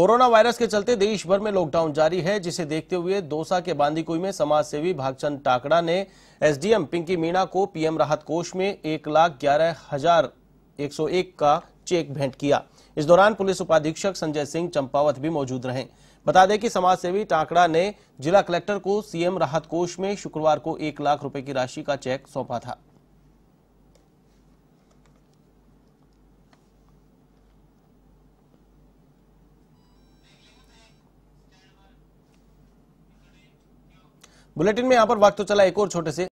corona virus के चलते देश भर में लॉकडाउन जारी है जिसे देखते हुए दौसा के बांदीकुई में समाज सेवी भागचंद टाकड़ा ने एसडीएम पिंकी मीणा को पीएम राहत कोष में एक लाख ग्यारह हजार एक सौ एक का चेक भेंट किया इस दौरान पुलिस उपाधीक्षक संजय सिंह चंपावत भी मौजूद रहे बता दें कि समाज सेवी टाकड़ा ने जिला कलेक्टर को सीएम राहत कोष में शुक्रवार को एक लाख रूपये की राशि का चेक सौंपा था बुलेटिन में यहाँ पर वक्त तो चला एक और छोटे से